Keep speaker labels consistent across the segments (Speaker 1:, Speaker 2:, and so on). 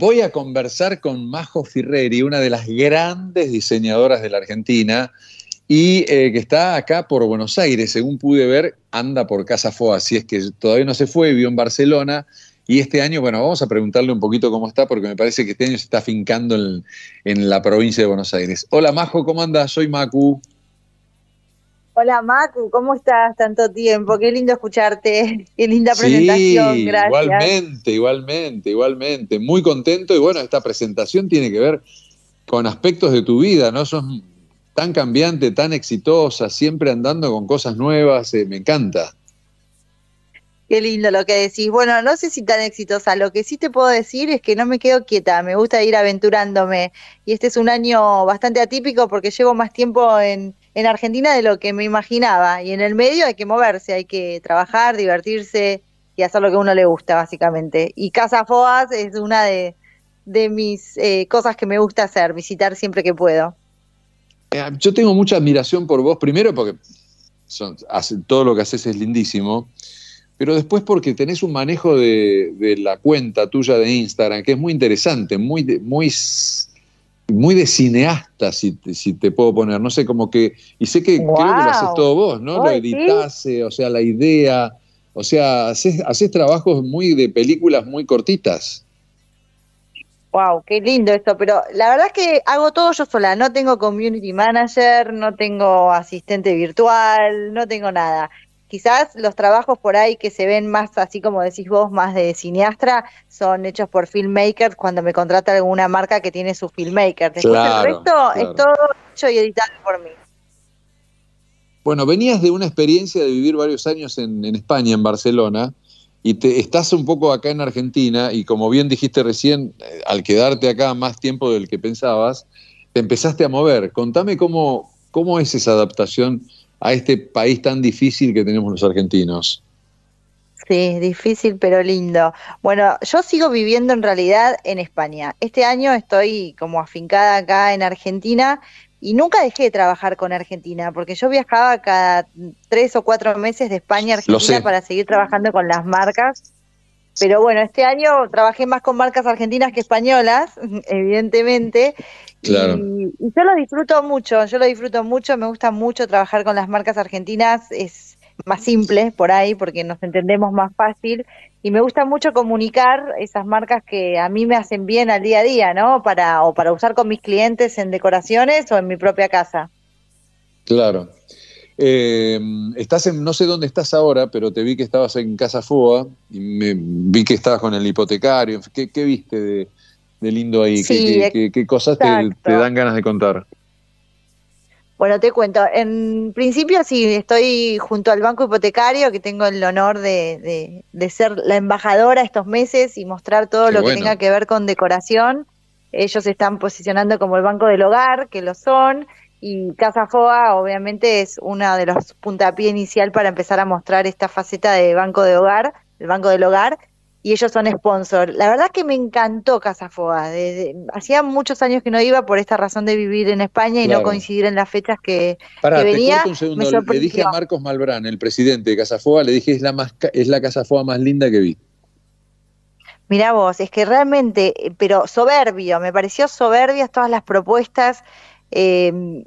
Speaker 1: Voy a conversar con Majo Ferreri, una de las grandes diseñadoras de la Argentina y eh, que está acá por Buenos Aires, según pude ver, anda por Casa Foa, si es que todavía no se fue, vio en Barcelona y este año, bueno, vamos a preguntarle un poquito cómo está porque me parece que este año se está fincando en, en la provincia de Buenos Aires. Hola Majo, ¿cómo andas? Soy Macu.
Speaker 2: Hola Macu, ¿cómo estás? Tanto tiempo, qué lindo escucharte, qué linda presentación, Igualmente,
Speaker 1: igualmente, igualmente, muy contento y bueno, esta presentación tiene que ver con aspectos de tu vida, ¿no? Sos tan cambiante, tan exitosa, siempre andando con cosas nuevas, eh, me encanta.
Speaker 2: Qué lindo lo que decís. Bueno, no sé si tan exitosa. Lo que sí te puedo decir es que no me quedo quieta. Me gusta ir aventurándome. Y este es un año bastante atípico porque llevo más tiempo en, en Argentina de lo que me imaginaba. Y en el medio hay que moverse, hay que trabajar, divertirse y hacer lo que a uno le gusta, básicamente. Y Casa Foas es una de, mis eh, cosas que me gusta hacer, visitar siempre que puedo.
Speaker 1: Eh, yo tengo mucha admiración por vos, primero porque son, todo lo que haces es lindísimo, pero después porque tenés un manejo de, de la cuenta tuya de Instagram que es muy interesante, muy, muy muy de cineasta, si te, si te puedo poner, no sé, como que, y sé que creo que lo haces todo vos, ¿no? Lo editás, o sea, la idea, o sea, haces, haces trabajos muy de películas muy cortitas.
Speaker 2: Wow, qué lindo esto, pero la verdad es que hago todo yo sola, no tengo community manager, no tengo asistente virtual, no tengo nada. Quizás los trabajos por ahí que se ven más, así como decís vos, más de cineastra, son hechos por filmmakers cuando me contrata alguna marca que tiene su filmmaker. Después claro, resto es todo hecho y editado por mí.
Speaker 1: Bueno, venías de una experiencia de vivir varios años en, España, en Barcelona, y te, estás un poco acá en Argentina, y como bien dijiste recién, eh, al quedarte acá más tiempo del que pensabas, te empezaste a mover. Contame cómo, cómo es esa adaptación a este país tan difícil que tenemos los argentinos.
Speaker 2: Sí, difícil pero lindo. Bueno, yo sigo viviendo en realidad en España. Este año estoy como afincada acá en Argentina y nunca dejé de trabajar con Argentina porque yo viajaba cada tres o cuatro meses de España a Argentina para seguir trabajando con las marcas. Pero bueno, este año trabajé más con marcas argentinas que españolas, evidentemente. Y, yo lo disfruto mucho, yo lo disfruto mucho, me gusta mucho trabajar con las marcas argentinas, es más simple por ahí porque nos entendemos más fácil y me gusta mucho comunicar esas marcas que a mí me hacen bien al día a día, ¿no? Para o para usar con mis clientes en decoraciones o en mi propia casa.
Speaker 1: Claro. Eh, estás en, no sé dónde estás ahora, pero te vi que estabas en Casa Fua y me, vi que estabas con el hipotecario. ¿Qué, qué viste de, lindo ahí? ¿Qué, cosas te, dan ganas de contar?
Speaker 2: Bueno, te cuento. En principio, sí, estoy junto al banco hipotecario, que tengo el honor de, ser la embajadora estos meses y mostrar todo lo que tenga que ver con decoración. Ellos están posicionando como el banco del hogar, que lo son y Casa Foa obviamente es una de los puntapié inicial para empezar a mostrar esta faceta de banco de hogar, el banco del hogar, y ellos son sponsor. La verdad que me encantó Casa Foa. hacía muchos años que no iba por esta razón de vivir en España y no coincidir en las fechas que, Pará, venía. Te un segundo. le dije a
Speaker 1: Marcos Malbrán, el presidente de Casa Foa, le dije es la más, es la Casa Foa más linda que vi.
Speaker 2: Mirá vos, es que realmente, eh, pero soberbio, me pareció soberbias todas las propuestas, eh,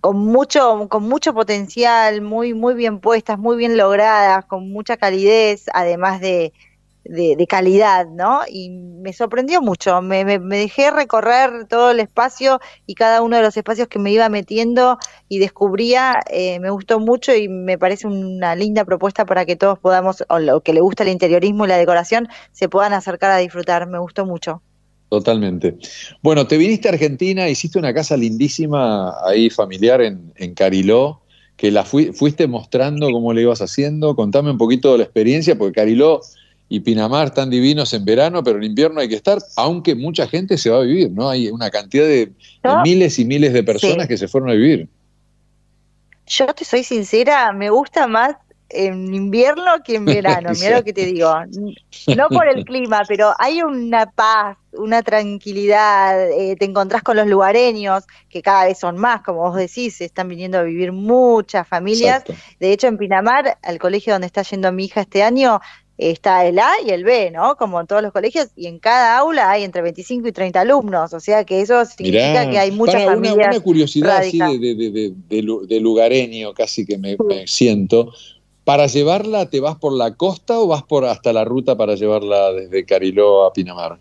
Speaker 2: con, mucho, con mucho potencial, muy, muy bien puestas, muy bien logradas, con mucha calidez, además de, calidad, ¿no? Y me sorprendió mucho, me, me, dejé recorrer todo el espacio y cada uno de los espacios que me iba metiendo y descubría, eh, me gustó mucho y me parece una linda propuesta para que todos podamos, o lo que le gusta el interiorismo y la decoración, se puedan acercar a disfrutar, me gustó mucho.
Speaker 1: Totalmente. Bueno, te viniste a Argentina, hiciste una casa lindísima ahí familiar en, en Cariló, que la fuiste mostrando cómo le ibas haciendo. Contame un poquito de la experiencia, porque Cariló y Pinamar están divinos en verano, pero en invierno hay que estar, aunque mucha gente se va a vivir, ¿no? Hay una cantidad de, miles y miles de personas que se fueron a vivir.
Speaker 2: Yo te soy sincera, me gusta más en invierno que en verano, mira lo que te digo. No por el clima, pero hay una paz, una tranquilidad, eh, te encontrás con los lugareños, que cada vez son más, como vos decís, están viniendo a vivir muchas familias. De hecho, en Pinamar, al colegio donde está yendo mi hija este año, está el A y el B, ¿no? Como en todos los colegios, y en cada aula hay entre 25 y 30 alumnos, o sea que eso significa que hay muchas familias. Una, curiosidad así
Speaker 1: de, lugareño casi que me siento, ¿Para llevarla te vas por la costa o vas por hasta la ruta para llevarla desde Cariló a Pinamar?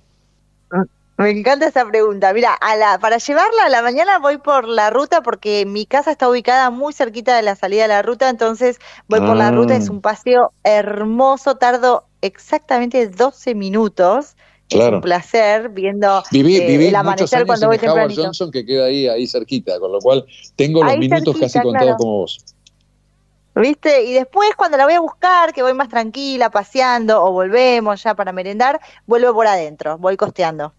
Speaker 2: Ah, me encanta esa pregunta. Mira, a la, para llevarla a la mañana voy por la ruta porque mi casa está ubicada muy cerquita de la salida de la ruta, entonces voy por la ruta, es ah. un paseo hermoso, tardo exactamente 12 minutos. Claro. Es un placer viendo viví, eh, viví el amanecer cuando voy en Howard Johnson
Speaker 1: que queda ahí, ahí cerquita, con lo cual tengo los minutos casi contados como vos.
Speaker 2: ¿Viste? Y después cuando la voy a buscar, que voy más tranquila, paseando, o volvemos ya para merendar, vuelvo por adentro, voy costeando.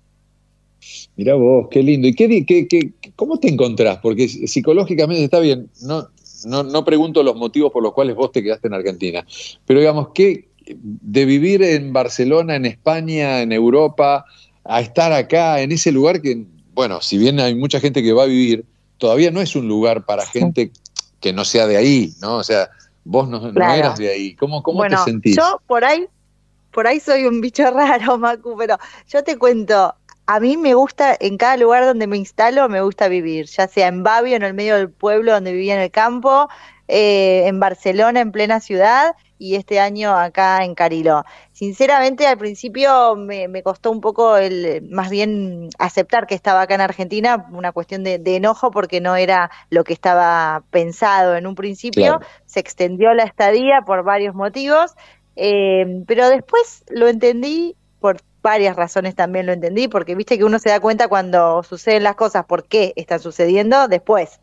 Speaker 1: Mirá vos, qué lindo. ¿Y qué, cómo te encontrás? Porque psicológicamente está bien, no, no, no pregunto los motivos por los cuales vos te quedaste en Argentina, pero digamos, que de vivir en Barcelona, en España, en Europa, a estar acá, en ese lugar que, bueno, si bien hay mucha gente que va a vivir, todavía no es un lugar para gente que no sea de ahí, ¿no? O sea, vos no, eras de ahí. ¿Cómo, cómo te sentís? Yo
Speaker 2: por ahí, por ahí soy un bicho raro, Macu, pero yo te cuento, a mí me gusta, en cada lugar donde me instalo, me gusta vivir, ya sea en Babio, en el medio del pueblo donde vivía en el campo, eh, en Barcelona, en plena ciudad, y este año acá en Carilo. Sinceramente, al principio me, costó un poco el, más bien aceptar que estaba acá en Argentina, una cuestión de, enojo porque no era lo que estaba pensado en un principio. Se extendió la estadía por varios motivos, eh, pero después lo entendí por varias razones también lo entendí, porque viste que uno se da cuenta cuando suceden las cosas, por qué están sucediendo después.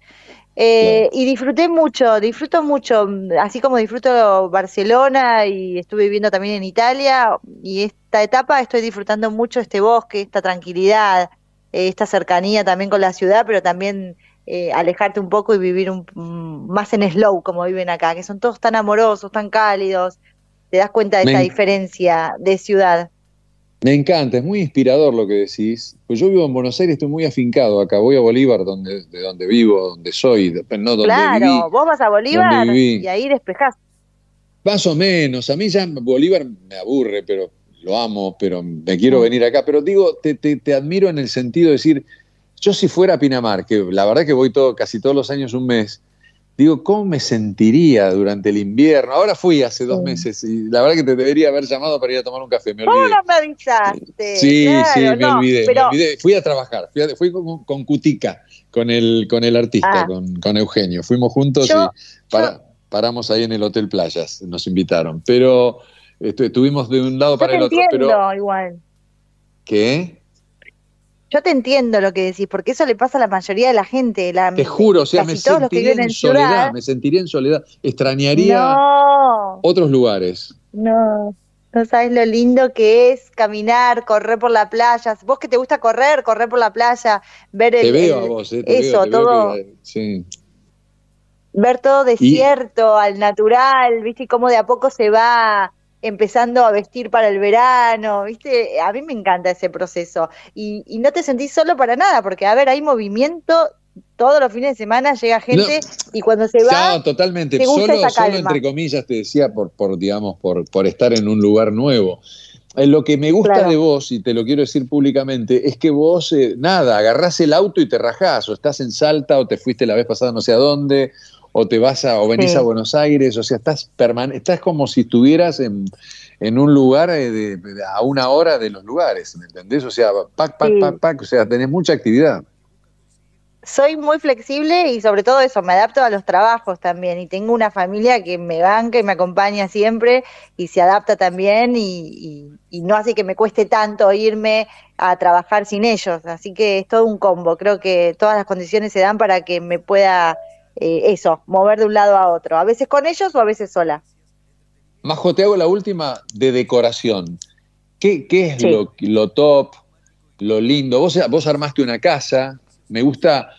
Speaker 2: Eh, y disfruté mucho, disfruto mucho, así como disfruto Barcelona y estuve viviendo también en Italia y esta etapa estoy disfrutando mucho este bosque, esta tranquilidad, eh, esta cercanía también con la ciudad, pero también eh, alejarte un poco y vivir un, más en slow como viven acá, que son todos tan amorosos, tan cálidos, te das cuenta de esa diferencia de ciudad.
Speaker 1: Me encanta, es muy inspirador lo que decís. Pues yo vivo en Buenos Aires, estoy muy afincado acá. Voy a Bolívar, donde, de donde vivo, donde soy, no donde Claro, vos
Speaker 2: vas a Bolívar y ahí despejás.
Speaker 1: Más o menos. A mí ya Bolívar me aburre, pero lo amo, pero me quiero mm. venir acá. Pero digo, te, admiro en el sentido de decir, yo si fuera a Pinamar, que la verdad que voy todo, casi todos los años un mes, digo, ¿cómo me sentiría durante el invierno? Ahora fui hace dos meses y la verdad que te debería haber llamado para ir a tomar un café. Me olvidé. ¿Cómo no
Speaker 2: me avisaste?
Speaker 1: Sí, sí, me, olvidé, Fui a trabajar, fui, con, Cutica, con el, con el artista, ah. con, Eugenio. Fuimos juntos y paramos ahí en el Hotel Playas, nos invitaron. Pero este, estuvimos de un lado para el otro. pero igual. ¿Qué?
Speaker 2: Yo te entiendo lo que decís, porque eso le pasa a la mayoría de la gente. te juro, o sea, me sentiría en, soledad, me
Speaker 1: sentiría en soledad, extrañaría otros lugares.
Speaker 2: No, no sabes lo lindo que es caminar, correr por la playa. Vos que te gusta correr, correr por la playa, ver te Veo a vos, eh, eso, todo. Eh, ver todo desierto, al natural, viste cómo de a poco se va empezando a vestir para el verano, ¿viste? A mí me encanta ese proceso. Y, no te sentís solo para nada, porque, a ver, hay movimiento todos los fines de semana llega gente y cuando se va.
Speaker 1: No, totalmente. solo, solo, entre comillas te decía por, por digamos, por, por estar en un lugar nuevo. Eh, lo que me gusta de vos, y te lo quiero decir públicamente, es que vos, eh, nada, agarrás el auto y te rajás, o estás en Salta, o te fuiste la vez pasada no sé a dónde, o te vas a, o venís a Buenos Aires, o sea, estás, estás como si estuvieras en, un lugar eh, a una hora de los lugares, ¿me entendés? O sea, pac, pac, pac, o sea, tenés mucha actividad.
Speaker 2: Soy muy flexible y sobre todo eso, me adapto a los trabajos también y tengo una familia que me banca y me acompaña siempre y se adapta también y, y no hace que me cueste tanto irme a trabajar sin ellos. Así que es todo un combo, creo que todas las condiciones se dan para que me pueda eh, eso, mover de un lado a otro, a veces con ellos o a veces sola.
Speaker 1: Majo, te hago la última de decoración. ¿Qué, qué es lo, lo, top, lo lindo? Vos, vos armaste una casa, me gusta,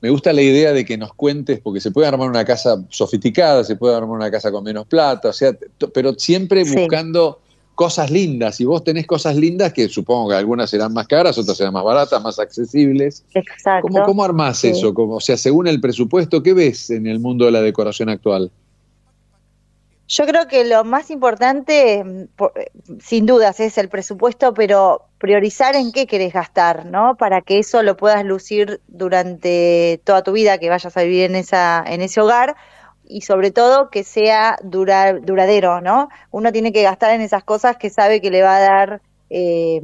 Speaker 1: me gusta la idea de que nos cuentes, porque se puede armar una casa sofisticada, se puede armar una casa con menos plata, o sea, pero siempre buscando cosas lindas. Y vos tenés cosas lindas que supongo que algunas serán más caras, otras serán más baratas, más accesibles.
Speaker 2: Exacto. ¿Cómo, cómo armás eso?
Speaker 1: o sea, según el presupuesto, ¿qué ves en el mundo de la decoración actual?
Speaker 2: Yo creo que lo más importante, sin dudas, es el presupuesto, pero priorizar en qué querés gastar, ¿no? Para que eso lo puedas lucir durante toda tu vida, que vayas a vivir en, esa, en ese hogar y sobre todo que sea duradero, ¿no? Uno tiene que gastar en esas cosas que sabe que le va a dar eh,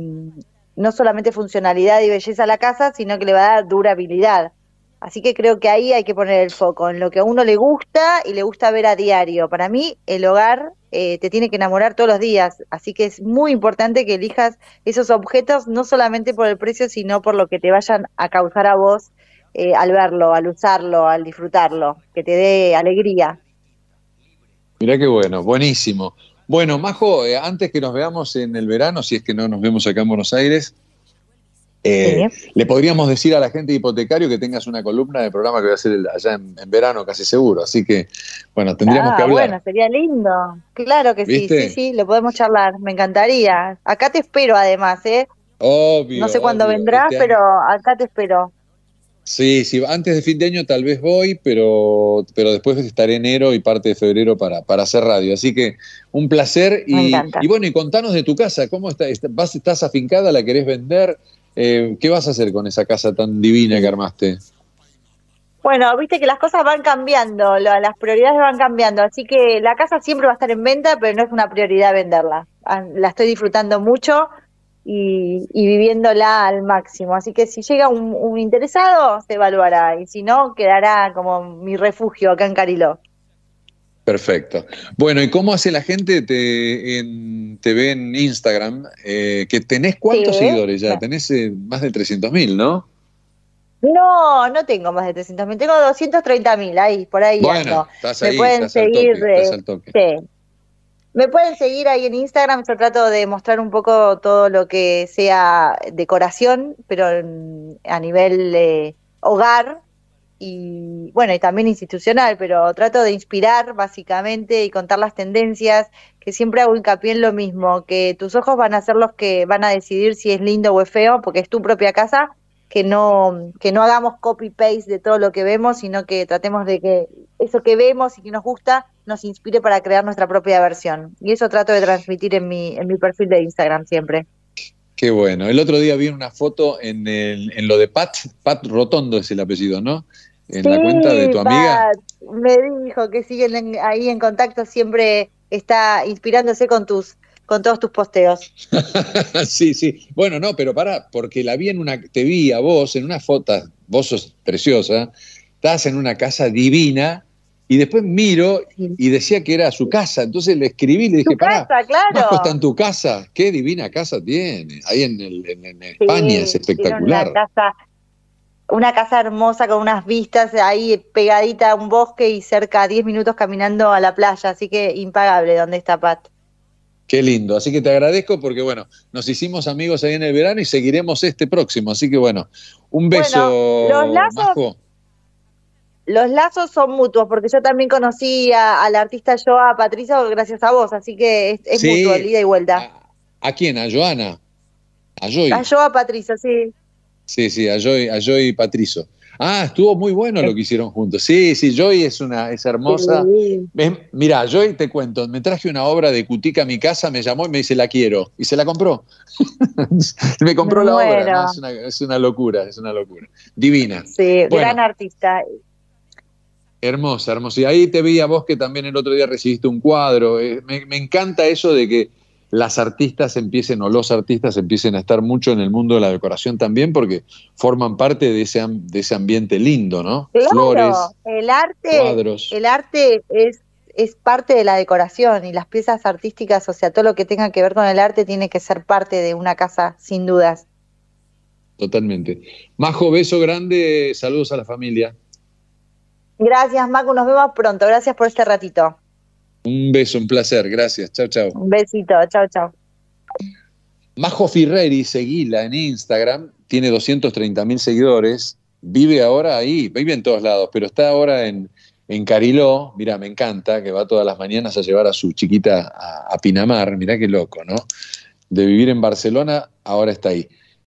Speaker 2: no solamente funcionalidad y belleza a la casa, sino que le va a dar durabilidad. Así que creo que ahí hay que poner el foco, en lo que a uno le gusta y le gusta ver a diario. Para mí, el hogar eh, te tiene que enamorar todos los días, así que es muy importante que elijas esos objetos, no solamente por el precio, sino por lo que te vayan a causar a vos eh, al verlo, al usarlo, al disfrutarlo, que te dé alegría.
Speaker 1: Mira qué bueno, buenísimo. Bueno, Majo, eh, antes que nos veamos en el verano, si es que no nos vemos acá en Buenos Aires, eh, le podríamos decir a la gente hipotecario que tengas una columna de programa que voy a hacer allá en, verano, casi seguro. Así que, bueno, tendríamos ah, que hablar. Bueno,
Speaker 2: sería lindo. Claro que sí, sí, sí, lo podemos charlar. Me encantaría. Acá te espero, además, ¿eh?
Speaker 1: Obvio. No sé cuándo vendrás, este pero
Speaker 2: acá te espero.
Speaker 1: Sí, sí, antes de fin de año tal vez voy, pero, pero después estaré enero y parte de febrero para, para hacer radio. Así que un placer. Y, bueno, y contanos de tu casa, ¿cómo está, estás afincada? ¿La querés vender? Eh, ¿Qué vas a hacer con esa casa tan divina que armaste?
Speaker 2: Bueno, viste que las cosas van cambiando, las prioridades van cambiando, así que la casa siempre va a estar en venta, pero no es una prioridad venderla. Ah, la estoy disfrutando mucho y, y, viviéndola al máximo. Así que si llega un, interesado, se evaluará y si no, quedará como mi refugio acá en Cariló.
Speaker 1: Perfecto. Bueno, ¿y cómo hace la gente? Te, te ve en Instagram, eh, que tenés cuántos seguidores ya, ah. tenés eh, más de 300.000, mil, ¿no?
Speaker 2: No, no tengo más de 300 mil, tengo 230 mil ahí, por ahí. Bueno, ando. Estás pueden seguir. Sí. Me pueden seguir ahí en Instagram, yo trato de mostrar un poco todo lo que sea decoración, pero a nivel hogar y bueno, y también institucional, pero trato de inspirar básicamente y contar las tendencias, que siempre hago hincapié en lo mismo, que tus ojos van a ser los que van a decidir si es lindo o es feo, porque es tu propia casa, que no, que no hagamos copy-paste de todo lo que vemos, sino que tratemos de que eso que vemos y que nos gusta nos inspire para crear nuestra propia versión. Y eso trato de transmitir en mi, en mi perfil de Instagram siempre.
Speaker 1: Qué bueno. El otro día vi una foto en, el, en lo de Pat. Pat Rotondo es el apellido, ¿no? En la cuenta de tu amiga.
Speaker 2: me dijo que siguen ahí en contacto, siempre está inspirándose con tus con todos tus posteos.
Speaker 1: sí, sí. Bueno, no, pero para, porque la vi en una, te vi a vos en una foto, vos sos preciosa, estás en una casa divina y después miro y decía que era su casa. Entonces le escribí y le dije, pará,
Speaker 2: está en
Speaker 1: tu casa. Qué divina casa tiene. Ahí en, España es espectacular.
Speaker 2: Una casa, hermosa con unas vistas ahí pegadita a un bosque y cerca a 10 minutos caminando a la playa. Así que impagable donde está Pat.
Speaker 1: Qué lindo. Así que te agradezco porque, bueno, nos hicimos amigos ahí en el verano y seguiremos este próximo. Así que, bueno, un beso. los lazos
Speaker 2: los lazos son mutuos, porque yo también conocí a, al artista Joa Patricio gracias a vos, así que es, es ida y vuelta.
Speaker 1: ¿A, quién? ¿A Joana? A Joy. A
Speaker 2: Joa Patricio, sí.
Speaker 1: Sí, sí, a Joy, a Joy Patricio. Ah, estuvo muy bueno lo que hicieron juntos. Sí, sí, Joy es una, es hermosa. Mirá, mira, Joy te cuento, me traje una obra de Cutica a mi casa, me llamó y me dice la quiero. Y se la compró. me compró la obra. Es, una, locura, es una locura. Divina. Sí, gran
Speaker 2: artista.
Speaker 1: Hermosa, hermosa. Y ahí te vi a vos que también el otro día recibiste un cuadro. Eh, me, encanta eso de que las artistas empiecen o los artistas empiecen a estar mucho en el mundo de la decoración también porque forman parte de ese, ese ambiente lindo, ¿no? Flores,
Speaker 2: el arte, El arte es, es parte de la decoración y las piezas artísticas, o sea, todo lo que tenga que ver con el arte tiene que ser parte de una casa, sin dudas.
Speaker 1: Totalmente. Majo, beso grande, saludos a la familia.
Speaker 2: Gracias, Macu. Nos vemos pronto. Gracias por este ratito.
Speaker 1: Un beso, un placer. Gracias. Chao, chao. Un
Speaker 2: besito. Chao, chao.
Speaker 1: Majo Ferreri, seguila en Instagram. Tiene 230 mil seguidores. Vive ahora ahí. Vive en todos lados, pero está ahora en, en Cariló. Mira, me encanta que va todas las mañanas a llevar a su chiquita a, Pinamar. Mira qué loco, ¿no? De vivir en Barcelona, ahora está ahí.